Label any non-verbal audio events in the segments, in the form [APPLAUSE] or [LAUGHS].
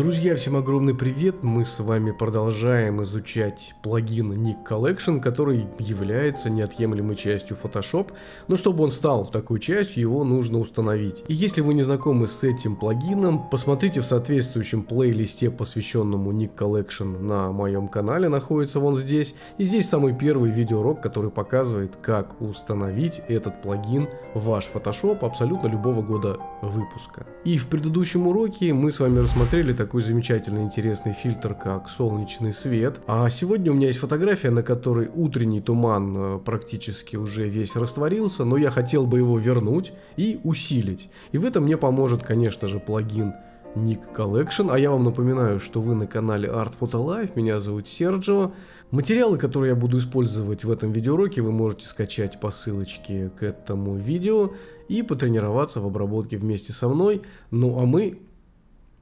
Друзья, всем огромный привет! Мы с вами продолжаем изучать плагин Nick Collection, который является неотъемлемой частью Photoshop. Но чтобы он стал такой частью, его нужно установить. И если вы не знакомы с этим плагином, посмотрите в соответствующем плейлисте, посвященному Nick Collection на моем канале, находится вон здесь. И здесь самый первый видеоурок, который показывает, как установить этот плагин в ваш Photoshop абсолютно любого года выпуска. И в предыдущем уроке мы с вами рассмотрели так такой замечательный интересный фильтр, как солнечный свет. А сегодня у меня есть фотография, на которой утренний туман э, практически уже весь растворился, но я хотел бы его вернуть и усилить. И в этом мне поможет, конечно же, плагин Ник Collection, а я вам напоминаю, что вы на канале Art Photo Life, меня зовут Серджио. Материалы, которые я буду использовать в этом видеоуроке, вы можете скачать по ссылочке к этому видео и потренироваться в обработке вместе со мной. Ну а мы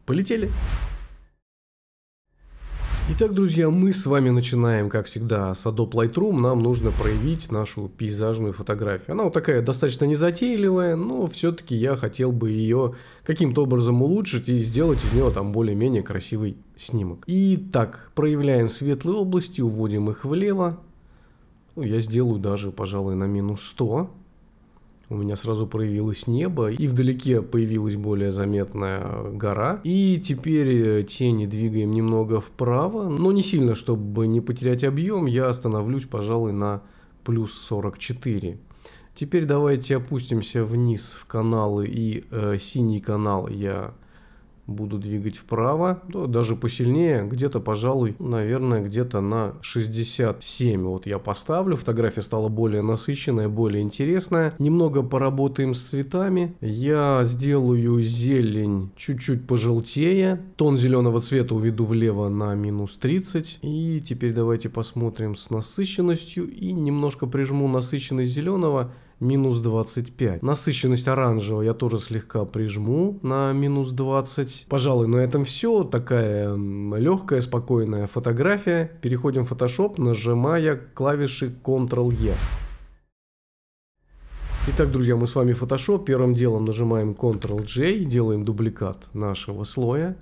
Полетели. Итак, друзья, мы с вами начинаем, как всегда, с Adobe Lightroom. Нам нужно проявить нашу пейзажную фотографию. Она вот такая достаточно незатейливая, но все-таки я хотел бы ее каким-то образом улучшить и сделать из нее там более-менее красивый снимок. Итак, проявляем светлые области, уводим их влево. Ну, я сделаю даже, пожалуй, на минус 100. У меня сразу проявилось небо, и вдалеке появилась более заметная гора. И теперь э, тени двигаем немного вправо, но не сильно, чтобы не потерять объем, я остановлюсь, пожалуй, на плюс 44. Теперь давайте опустимся вниз в каналы, и э, синий канал я буду двигать вправо, да, даже посильнее, где-то, пожалуй, наверное, где-то на 67 вот я поставлю, фотография стала более насыщенная, более интересная, немного поработаем с цветами, я сделаю зелень чуть-чуть пожелтее, тон зеленого цвета уведу влево на минус 30, и теперь давайте посмотрим с насыщенностью и немножко прижму насыщенность зеленого, минус 25. Насыщенность оранжевого я тоже слегка прижму на минус 20. Пожалуй, на этом все. Такая легкая, спокойная фотография. Переходим в Photoshop, нажимая клавиши Ctrl-E. Итак, друзья, мы с вами в Photoshop. Первым делом нажимаем Ctrl-J, делаем дубликат нашего слоя.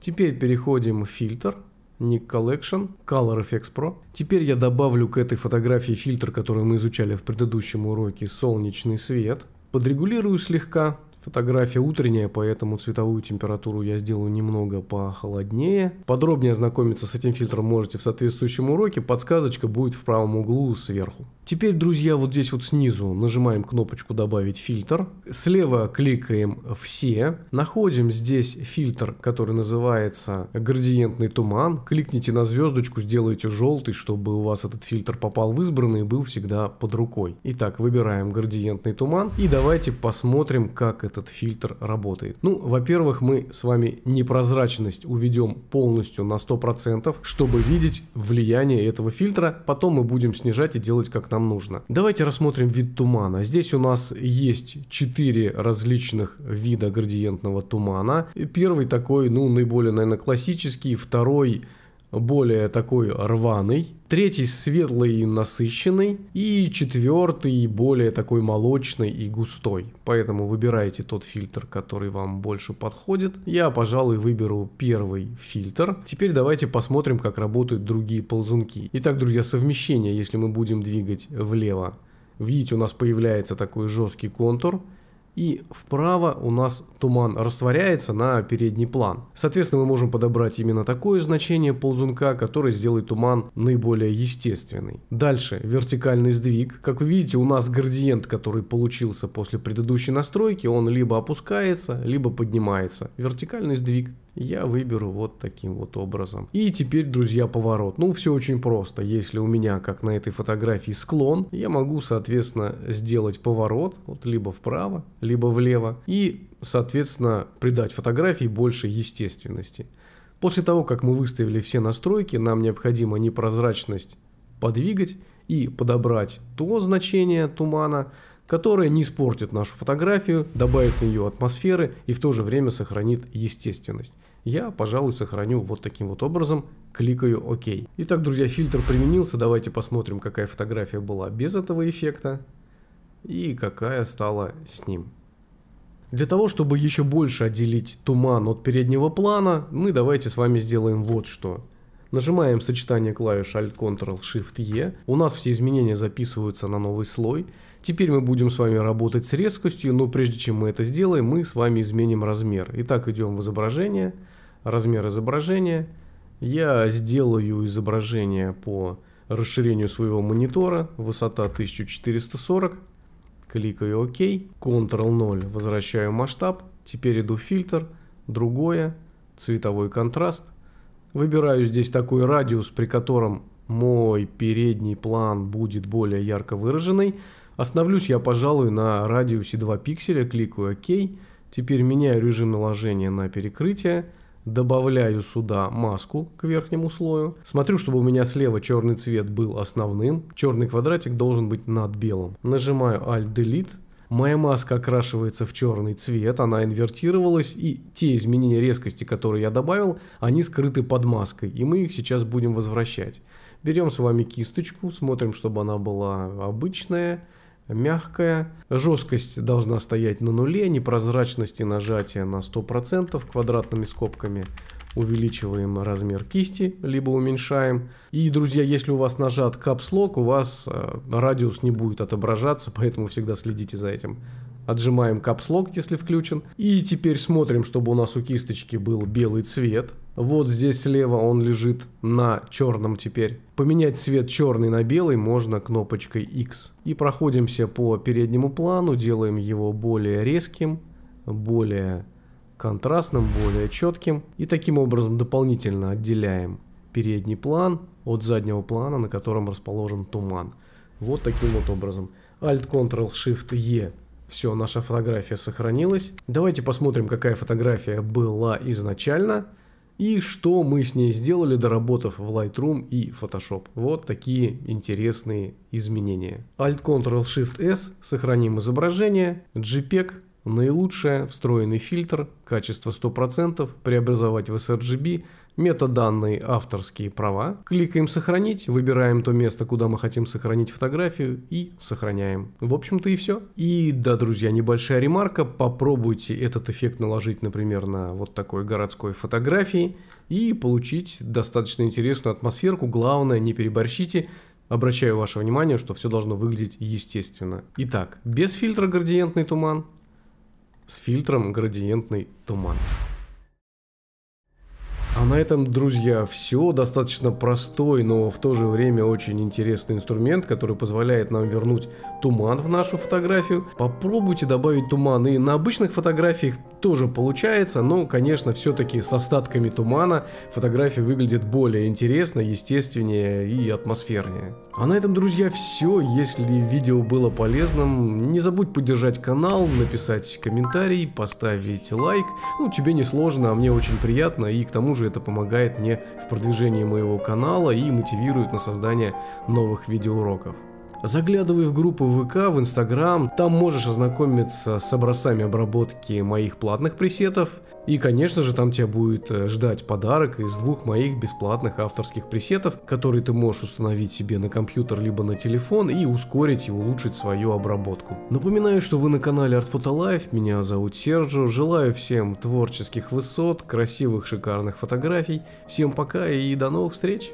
Теперь переходим в фильтр, Nick Collection, Color FX Pro. Теперь я добавлю к этой фотографии фильтр, который мы изучали в предыдущем уроке, солнечный свет. Подрегулирую слегка, Фотография утренняя, поэтому цветовую температуру я сделаю немного похолоднее. Подробнее ознакомиться с этим фильтром можете в соответствующем уроке. Подсказочка будет в правом углу сверху. Теперь, друзья, вот здесь вот снизу нажимаем кнопочку «Добавить фильтр». Слева кликаем «Все». Находим здесь фильтр, который называется «Градиентный туман». Кликните на звездочку, сделайте желтый, чтобы у вас этот фильтр попал в избранный и был всегда под рукой. Итак, выбираем «Градиентный туман». И давайте посмотрим, как это этот фильтр работает. Ну, во-первых, мы с вами непрозрачность уведем полностью на 100%, чтобы видеть влияние этого фильтра. Потом мы будем снижать и делать как нам нужно. Давайте рассмотрим вид тумана. Здесь у нас есть 4 различных вида градиентного тумана. Первый такой, ну, наиболее, наверное, классический. Второй – более такой рваный, третий светлый и насыщенный, и четвертый более такой молочный и густой. Поэтому выбирайте тот фильтр, который вам больше подходит. Я, пожалуй, выберу первый фильтр. Теперь давайте посмотрим, как работают другие ползунки. Итак, друзья, совмещение, если мы будем двигать влево. Видите, у нас появляется такой жесткий контур – и вправо у нас туман растворяется на передний план. Соответственно, мы можем подобрать именно такое значение ползунка, которое сделает туман наиболее естественный. Дальше вертикальный сдвиг. Как вы видите, у нас градиент, который получился после предыдущей настройки, он либо опускается, либо поднимается. Вертикальный сдвиг я выберу вот таким вот образом. И теперь, друзья, поворот. Ну, все очень просто. Если у меня, как на этой фотографии, склон, я могу, соответственно, сделать поворот, вот либо вправо, либо влево, и, соответственно, придать фотографии больше естественности. После того, как мы выставили все настройки, нам необходимо непрозрачность подвигать и подобрать то значение тумана, которая не испортит нашу фотографию, добавит в нее атмосферы и в то же время сохранит естественность. Я, пожалуй, сохраню вот таким вот образом, кликаю ОК. Итак, друзья, фильтр применился, давайте посмотрим, какая фотография была без этого эффекта и какая стала с ним. Для того, чтобы еще больше отделить туман от переднего плана, мы давайте с вами сделаем вот что – Нажимаем сочетание клавиш Alt-Ctrl-Shift-E. У нас все изменения записываются на новый слой. Теперь мы будем с вами работать с резкостью, но прежде чем мы это сделаем, мы с вами изменим размер. Итак, идем в изображение, размер изображения. Я сделаю изображение по расширению своего монитора, высота 1440. Кликаю ОК, Ctrl-0, возвращаю масштаб. Теперь иду в фильтр, другое, цветовой контраст – Выбираю здесь такой радиус, при котором мой передний план будет более ярко выраженный. Остановлюсь я, пожалуй, на радиусе 2 пикселя, кликаю ОК. Теперь меняю режим наложения на перекрытие. Добавляю сюда маску к верхнему слою. Смотрю, чтобы у меня слева черный цвет был основным. Черный квадратик должен быть над белым. Нажимаю Alt-Delete Моя маска окрашивается в черный цвет, она инвертировалась, и те изменения резкости, которые я добавил, они скрыты под маской, и мы их сейчас будем возвращать. Берем с вами кисточку, смотрим, чтобы она была обычная, мягкая. Жесткость должна стоять на нуле, непрозрачности нажатия на 100%, квадратными скобками – увеличиваем размер кисти, либо уменьшаем. И, друзья, если у вас нажат Caps Lock у вас э, радиус не будет отображаться, [LAUGHS] поэтому всегда следите за этим. Отжимаем Caps Lock если включен. И теперь смотрим, чтобы у нас у кисточки был белый цвет. Вот здесь слева он лежит на черном теперь. Поменять цвет черный на белый можно кнопочкой X. И проходимся по переднему плану, делаем его более резким, более контрастным, более четким. И таким образом дополнительно отделяем передний план от заднего плана, на котором расположен туман. Вот таким вот образом. Alt-Ctrl-Shift-E. Все, наша фотография сохранилась. Давайте посмотрим, какая фотография была изначально и что мы с ней сделали, доработав в Lightroom и Photoshop. Вот такие интересные изменения. Alt-Ctrl-Shift-S, сохраним изображение, JPEG, Наилучшее – встроенный фильтр, качество 100%, преобразовать в sRGB, метаданные авторские права. Кликаем «Сохранить», выбираем то место, куда мы хотим сохранить фотографию и сохраняем. В общем-то и все. И да, друзья, небольшая ремарка. Попробуйте этот эффект наложить, например, на вот такой городской фотографии и получить достаточно интересную атмосферку. Главное, не переборщите, Обращаю ваше внимание, что все должно выглядеть естественно. Итак, без фильтра градиентный туман, с фильтром градиентный туман. А на этом, друзья, все. Достаточно простой, но в то же время очень интересный инструмент, который позволяет нам вернуть туман в нашу фотографию. Попробуйте добавить туман и на обычных фотографиях тоже получается, но, конечно, все-таки с остатками тумана фотография выглядит более интересно, естественнее и атмосфернее. А на этом, друзья, все. Если видео было полезным, не забудь поддержать канал, написать комментарий, поставить лайк. Ну, тебе не сложно, а мне очень приятно и к тому же тоже это помогает мне в продвижении моего канала и мотивирует на создание новых видеоуроков. Заглядывай в группу ВК, в Инстаграм, там можешь ознакомиться с образцами обработки моих платных пресетов. И, конечно же, там тебя будет э, ждать подарок из двух моих бесплатных авторских пресетов, которые ты можешь установить себе на компьютер либо на телефон и ускорить и улучшить свою обработку. Напоминаю, что вы на канале Art Photo Life, меня зовут Серджо, желаю всем творческих высот, красивых шикарных фотографий, всем пока и до новых встреч!